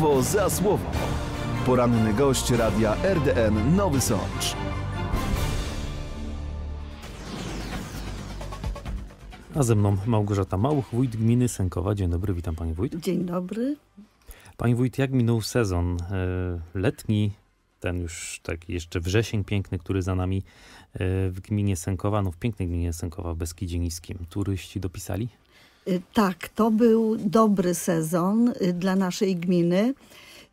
Słowo za słowo. Poranny gość radia RDN Nowy Sącz. A ze mną Małgorzata Małuch, wójt gminy Sękowa. Dzień dobry, witam pani wójt. Dzień dobry. Pani wójt, jak minął sezon e, letni, ten już taki jeszcze wrzesień piękny, który za nami e, w gminie Sękowa, no w pięknej gminie Sękowa w Beskidzie Niskim. Turyści dopisali? Y, tak, to był dobry sezon y, dla naszej gminy.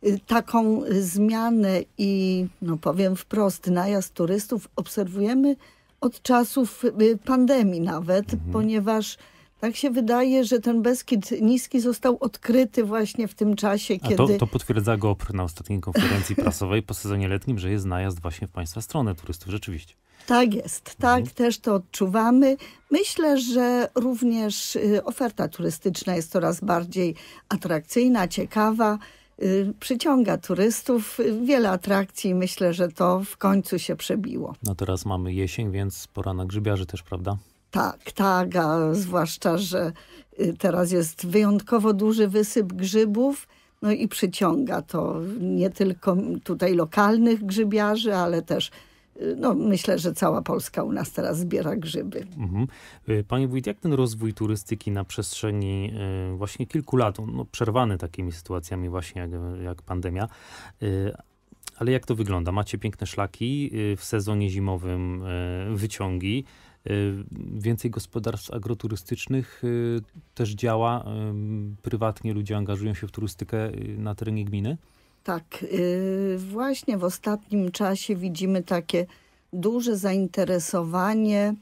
Y, taką zmianę i, no powiem wprost, najazd turystów obserwujemy od czasów pandemii nawet, mhm. ponieważ tak się wydaje, że ten Beskid Niski został odkryty właśnie w tym czasie, kiedy... To, to, potwierdza GOPR na ostatniej konferencji prasowej po sezonie letnim, że jest najazd właśnie w Państwa stronę turystów, rzeczywiście. Tak jest, tak, mhm. też to odczuwamy. Myślę, że również y, oferta turystyczna jest coraz bardziej atrakcyjna, ciekawa y, przyciąga turystów, y, wiele atrakcji. Myślę, że to w końcu się przebiło. No teraz mamy jesień, więc pora na grzybiarzy też, prawda? tak, tak, a zwłaszcza, że y, teraz jest wyjątkowo duży wysyp grzybów, no i przyciąga to nie tylko tutaj lokalnych grzybiarzy, ale też y, no, myślę, że cała Polska u nas teraz zbiera grzyby. Mhm. Y, panie wójt, jak ten rozwój turystyki na przestrzeni właśnie kilku lat, no, przerwany takimi sytuacjami właśnie jak, jak pandemia, ale jak to wygląda? Macie piękne szlaki, w sezonie zimowym wyciągi, Y, więcej gospodarstw agroturystycznych y, też działa. Y, prywatnie ludzie angażują się w turystykę na terenie gminy. Tak, właśnie w ostatnim czasie widzimy takie duże zainteresowanie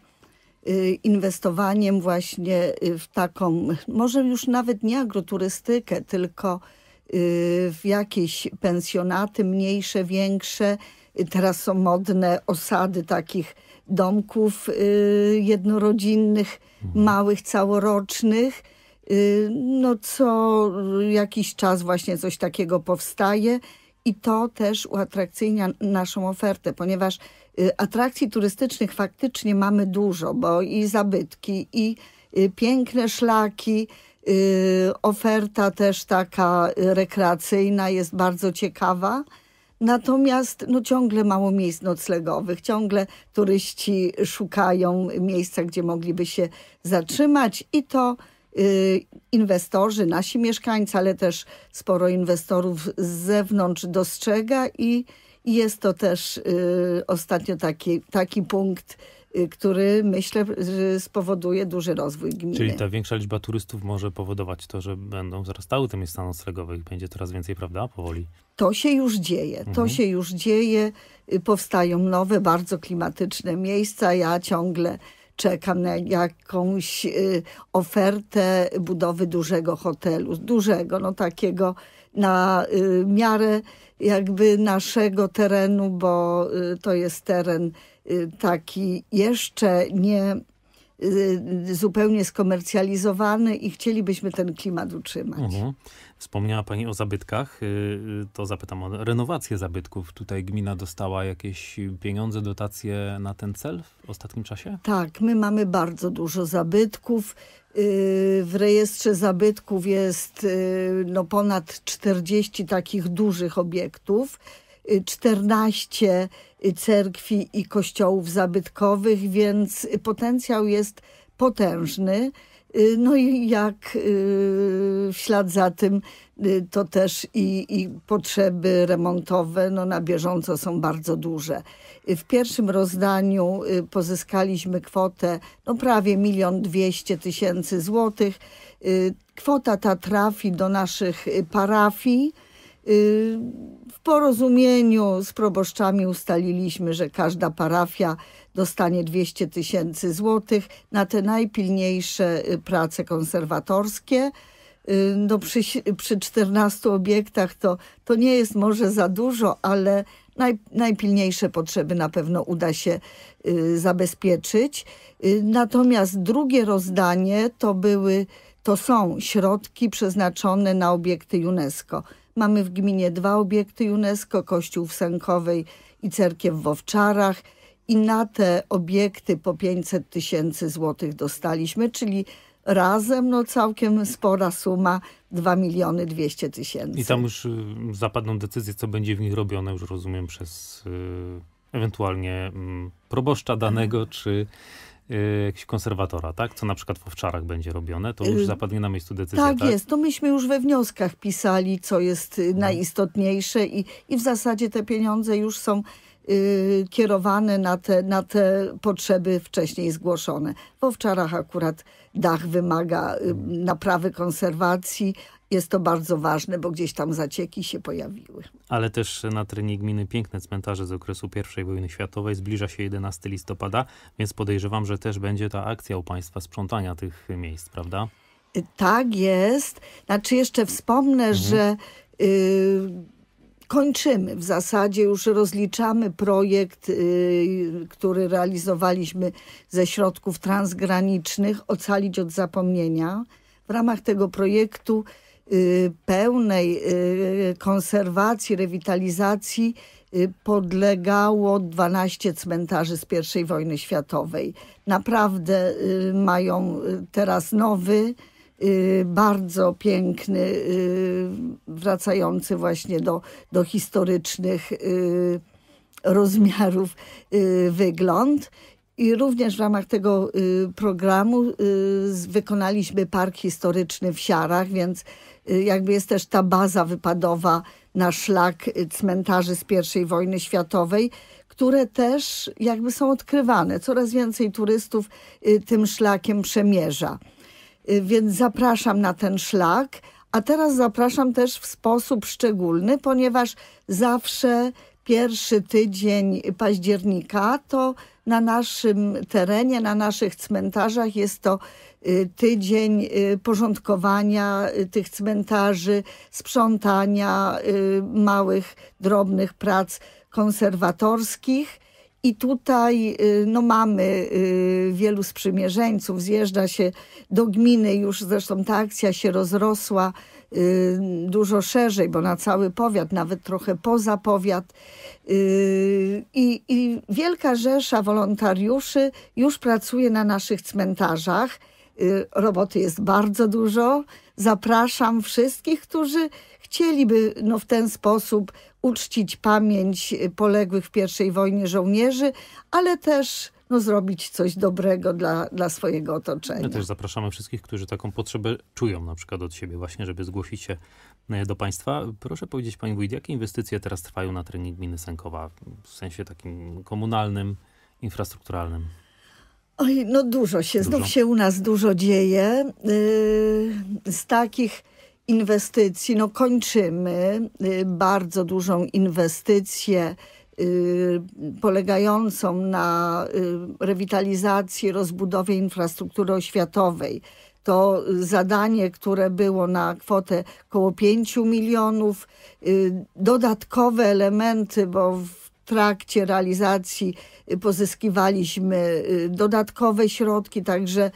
inwestowaniem właśnie w taką, może już nawet nie agroturystykę, tylko w jakieś pensjonaty mniejsze, większe. Teraz są modne osady takich domków y, jednorodzinnych, mhm. małych, całorocznych. Y, no co jakiś czas właśnie coś takiego powstaje i to też uatrakcyjnia naszą ofertę, ponieważ y, atrakcji turystycznych faktycznie mamy dużo, bo i zabytki, i piękne szlaki, oferta też taka rekreacyjna jest bardzo ciekawa. Natomiast no, ciągle mało miejsc noclegowych, ciągle turyści szukają miejsca, gdzie mogliby się zatrzymać i to y, inwestorzy, nasi mieszkańcy, ale też sporo inwestorów z zewnątrz dostrzega i jest to też y, ostatnio taki, taki punkt Y, który myślę spowoduje duży rozwój gminy. Czyli ta większa liczba turystów może powodować to, że będą wzrastały te miejsca noclegowe i będzie coraz więcej, prawda, powoli? To się już dzieje, to mhm. się już dzieje. Y, powstają nowe, bardzo klimatyczne miejsca. Ja ciągle czekam na jakąś y, ofertę budowy dużego hotelu, dużego, no takiego na miarę jakby naszego terenu, bo to jest teren Y, taki jeszcze nie y, zupełnie skomercjalizowany i chcielibyśmy ten klimat utrzymać. Mhm. Wspomniała Pani o zabytkach, y, to zapytam o renowację zabytków. Tutaj gmina dostała jakieś pieniądze, dotacje na ten cel w ostatnim czasie? Tak, my mamy bardzo dużo zabytków. W rejestrze zabytków jest no, ponad 40 takich dużych obiektów. 14 cerkwi i kościołów zabytkowych, więc potencjał jest potężny. Y, no i jak y, w ślad za tym y, to też i, i, potrzeby remontowe no, na bieżąco są bardzo duże. W pierwszym rozdaniu pozyskaliśmy kwotę no, prawie milion dwieście tysięcy złotych. Kwota ta trafi do naszych parafii porozumieniu z proboszczami ustaliliśmy, że każda parafia dostanie 200 tysięcy złotych na te najpilniejsze y, prace konserwatorskie. Y, no przy, przy 14 obiektach to, to nie jest może za dużo, ale naj, najpilniejsze potrzeby na pewno uda się y, zabezpieczyć. Natomiast drugie rozdanie to były to są środki przeznaczone na obiekty UNESCO. Mamy w gminie dwa obiekty UNESCO, kościół w Sękowej i cerkiew w Owczarach i na te obiekty po 500 tysięcy złotych dostaliśmy, czyli razem no całkiem spora suma 2 miliony 200 tysięcy. I tam już y, zapadną decyzje, co będzie w nich robione, już rozumiem, przez y, ewentualnie mm, proboszcza danego, mhm. czy Y, jakiegoś konserwatora, tak? Co na przykład w owczarach będzie robione, to y, już zapadnie na miejscu decyzja. Tak, tak? jest, to myśmy już we wnioskach pisali, co jest no. najistotniejsze i, i w zasadzie te pieniądze już są y, kierowane na te, na te potrzeby wcześniej zgłoszone. W owczarach akurat dach wymaga y, mhm. naprawy konserwacji, jest to bardzo ważne, bo gdzieś tam zacieki się pojawiły. Ale też na terenie gminy piękne cmentarze z okresu I wojny światowej. Zbliża się 11 listopada, więc podejrzewam, że też będzie ta akcja u Państwa sprzątania tych miejsc, prawda? Y, tak jest. Znaczy jeszcze wspomnę, mhm. że y, kończymy w zasadzie, już rozliczamy projekt, y, który realizowaliśmy ze środków transgranicznych, Ocalić od zapomnienia. W ramach tego projektu Y, pełnej y, konserwacji, rewitalizacji y, podlegało 12 cmentarzy z I wojny światowej. Naprawdę mają teraz nowy, bardzo piękny, wracający właśnie do, do historycznych rozmiarów wygląd i również w ramach tego y, programu y, wykonaliśmy park historyczny w Siarach, więc y, jakby jest też ta baza wypadowa na szlak cmentarzy z I wojny światowej, które też jakby są odkrywane. Coraz więcej turystów tym szlakiem przemierza. Więc zapraszam na ten szlak, a teraz zapraszam też w sposób szczególny, ponieważ zawsze pierwszy tydzień października, to na naszym terenie, na naszych cmentarzach jest to y, tydzień y, porządkowania y, tych cmentarzy, sprzątania małych, drobnych prac konserwatorskich. I tutaj no, mamy wielu sprzymierzeńców, zjeżdża się do gminy, już zresztą ta akcja się rozrosła Y, dużo szerzej, bo na cały powiat, nawet trochę poza powiat. Y, I, I wielka rzesza wolontariuszy już pracuje na naszych cmentarzach. Y, roboty jest bardzo dużo. Zapraszam wszystkich, którzy chcieliby no, w ten sposób uczcić pamięć poległych w pierwszej wojnie żołnierzy, ale też no, zrobić coś dobrego dla, dla swojego otoczenia. My też zapraszamy wszystkich, którzy taką potrzebę czują na przykład od siebie właśnie, żeby zgłosić się e, do Państwa. Proszę powiedzieć Pani Wójt, jakie inwestycje teraz trwają na terenie gminy Sękowa w sensie takim komunalnym, infrastrukturalnym? Oj, no dużo się, dużo. znów się u nas dużo dzieje. Y, z takich inwestycji, no kończymy y, bardzo dużą inwestycję Y, polegającą na y, rewitalizacji, rozbudowie infrastruktury oświatowej. To zadanie, które było na kwotę około 5 milionów, y, dodatkowe elementy, bo w trakcie realizacji pozyskiwaliśmy dodatkowe środki, także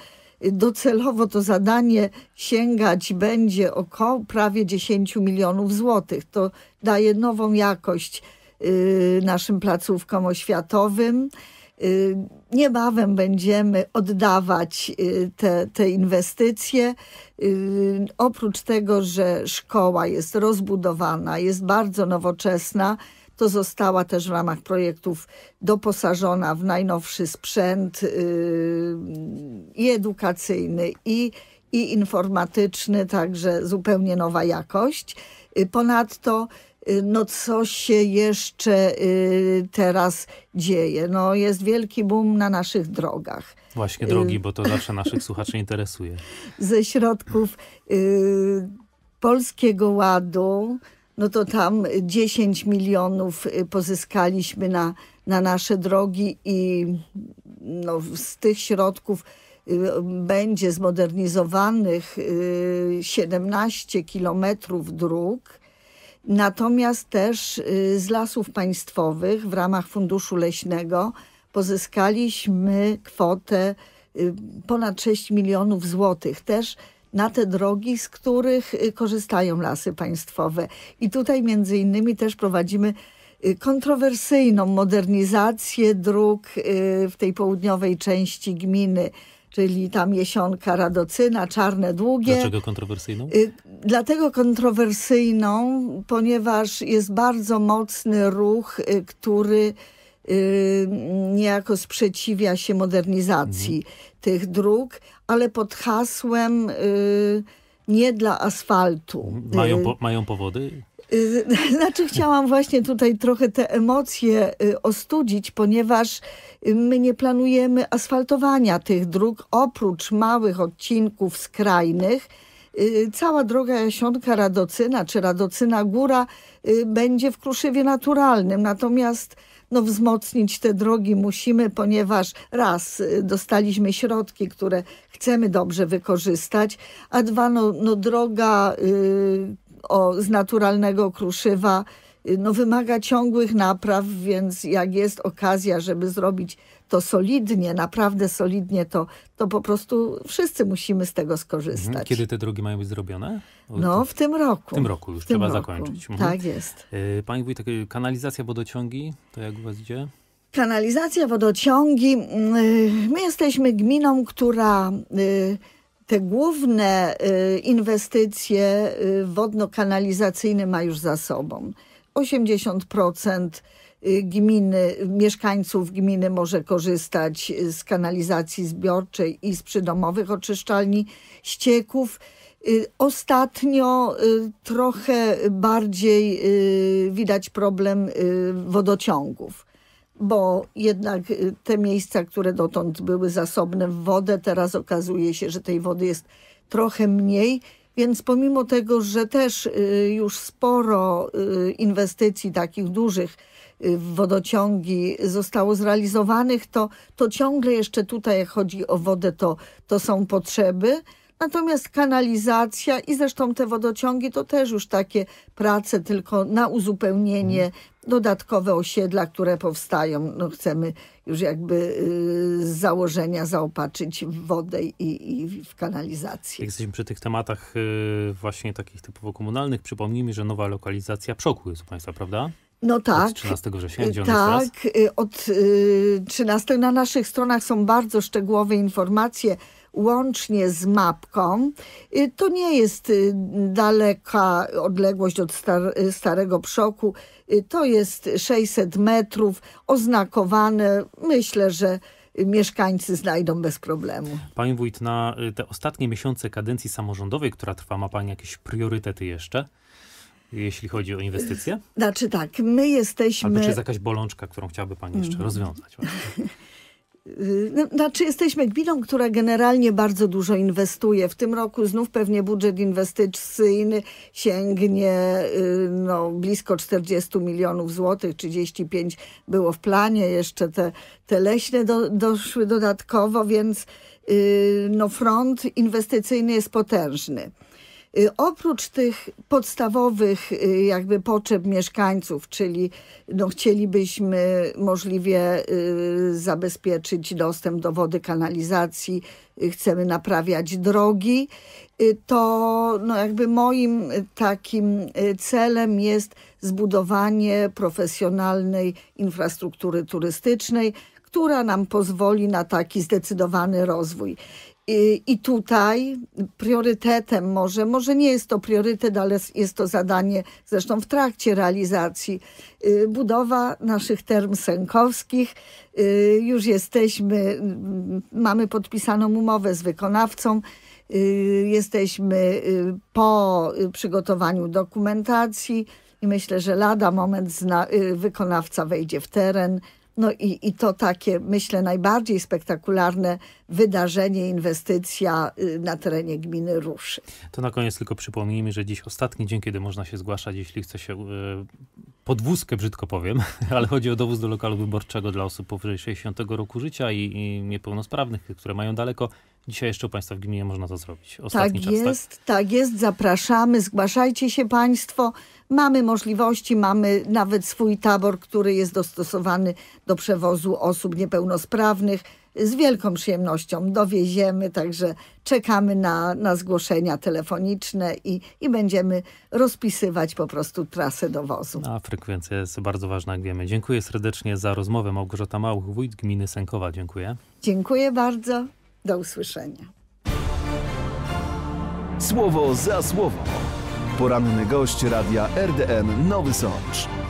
docelowo to zadanie sięgać będzie około prawie 10 milionów złotych. To daje nową jakość Y, naszym placówkom oświatowym. Y, niebawem będziemy oddawać y, te, te inwestycje. Oprócz tego, że szkoła jest rozbudowana, jest bardzo nowoczesna, to została też w ramach projektów doposażona w najnowszy sprzęt i edukacyjny, i, i informatyczny, także zupełnie nowa jakość. Ponadto Y, no co się jeszcze y, teraz dzieje? No jest wielki boom na naszych drogach. Właśnie y, drogi, bo to zawsze naszych słuchaczy interesuje. Ze środków Polskiego Ładu, no to tam 10 milionów pozyskaliśmy na, na nasze drogi i no, z tych środków będzie zmodernizowanych 17 kilometrów dróg Natomiast też y, z lasów państwowych w ramach Funduszu Leśnego pozyskaliśmy kwotę y, ponad 6 milionów złotych też na te drogi, z których y, korzystają lasy państwowe. I tutaj między innymi też prowadzimy kontrowersyjną modernizację dróg w tej południowej części gminy czyli tam jesionka radocyna, czarne długie. Dlaczego kontrowersyjną? Y, dlatego kontrowersyjną, ponieważ jest bardzo mocny ruch, y, który y, niejako sprzeciwia się modernizacji mhm. tych dróg, ale pod hasłem nie dla asfaltu. Mają, po, mają powody? Y, znaczy chciałam właśnie tutaj trochę te emocje y, ostudzić, ponieważ y, my nie planujemy asfaltowania tych dróg oprócz małych odcinków skrajnych cała droga Jasionka Radocyna czy Radocyna Góra będzie w kruszywie naturalnym. Natomiast no, wzmocnić te drogi musimy, ponieważ raz dostaliśmy środki, które chcemy dobrze wykorzystać, a dwa no, no droga o, z naturalnego kruszywa y, no, wymaga ciągłych napraw, więc jak jest okazja, żeby zrobić to solidnie, naprawdę solidnie, to, to po prostu wszyscy musimy z tego skorzystać. Mhm. Kiedy te drogi mają być zrobione? No, w tym roku. W tym roku już tym trzeba roku. zakończyć. Mhm. Tak jest. Y, Pani wójt, kanalizacja, wodociągi, to jak u was idzie? Kanalizacja, wodociągi. Mm, y, my jesteśmy gminą, która te główne y, inwestycje y, wodno-kanalizacyjne ma już za sobą. 80% y, gminy, mieszkańców gminy może korzystać z kanalizacji zbiorczej i z przydomowych oczyszczalni ścieków. Ostatnio trochę bardziej widać problem wodociągów bo jednak y, te miejsca, które dotąd były zasobne w wodę, teraz okazuje się, że tej wody jest trochę mniej. Więc pomimo tego, że też y, już sporo y, inwestycji takich dużych w wodociągi zostało zrealizowanych, to, to ciągle jeszcze tutaj, jak chodzi o wodę, to, to są potrzeby. Natomiast kanalizacja i zresztą te wodociągi to też już takie prace tylko na uzupełnienie mhm. dodatkowe osiedla, które powstają. No, chcemy już jakby y, z założenia zaopatrzyć w wodę i, i w kanalizację. Jak jesteśmy przy tych tematach y, właśnie takich typowo komunalnych, przypomnijmy, że nowa lokalizacja przoku jest u Państwa, prawda? No tak. Y, tak od 13 września, gdzie Tak, od 13 na naszych stronach są bardzo szczegółowe informacje łącznie z mapką. Y, to nie jest y, daleka odległość od star y, Starego Przoku. To jest 600 metrów oznakowane. Myślę, że mieszkańcy znajdą bez problemu. Pani Wójt, na te ostatnie miesiące kadencji samorządowej, która trwa, ma Pani jakieś priorytety jeszcze? jeśli chodzi o inwestycje? Znaczy tak, my jesteśmy... Albo czy jest jakaś bolączka, którą chciałaby Pani jeszcze mm. rozwiązać? Y, no, znaczy, jesteśmy gminą, która generalnie bardzo dużo inwestuje. W tym roku znów pewnie budżet inwestycyjny sięgnie y, no, blisko 40 milionów złotych, 35 było w planie, jeszcze te, te leśne do, doszły dodatkowo, więc y, no, front inwestycyjny jest potężny. Y, oprócz tych podstawowych y, jakby potrzeb mieszkańców, czyli no chcielibyśmy możliwie y, zabezpieczyć dostęp do wody, kanalizacji, chcemy naprawiać drogi, to no jakby moim takim celem jest zbudowanie profesjonalnej infrastruktury turystycznej, która nam pozwoli na taki zdecydowany rozwój. I, I tutaj priorytetem może, może nie jest to priorytet, ale jest to zadanie zresztą w trakcie realizacji, y, budowa naszych term sękowskich. Y, już jesteśmy, y, mamy podpisaną umowę z wykonawcą, jesteśmy po przygotowaniu dokumentacji i myślę, że lada moment wykonawca wejdzie w teren, no i, i to takie, myślę, najbardziej spektakularne wydarzenie, inwestycja y, na terenie gminy ruszy. To na koniec tylko przypomnijmy, że dziś ostatni dzień, kiedy można się zgłaszać, jeśli chce się y, podwózkę, brzydko powiem, ale chodzi o dowóz do lokalu wyborczego dla osób powyżej 60 roku życia i, i niepełnosprawnych, które mają daleko. Dzisiaj jeszcze u Państwa w gminie można to zrobić. Ostatni tak czas, tak? jest, tak? tak jest. Zapraszamy, zgłaszajcie się Państwo. Mamy możliwości, mamy nawet swój tabor, który jest dostosowany do przewozu osób niepełnosprawnych. Z wielką przyjemnością dowieziemy, także czekamy na, na zgłoszenia telefoniczne i, i będziemy rozpisywać po prostu trasę dowozu. A frekwencja jest bardzo ważna, jak wiemy. Dziękuję serdecznie za rozmowę. Małgorzata Małych, wójt gminy Sękowa. Dziękuję. Dziękuję bardzo. Do usłyszenia. Słowo za słowo. Poranny gość radia RDN Nowy Sącz.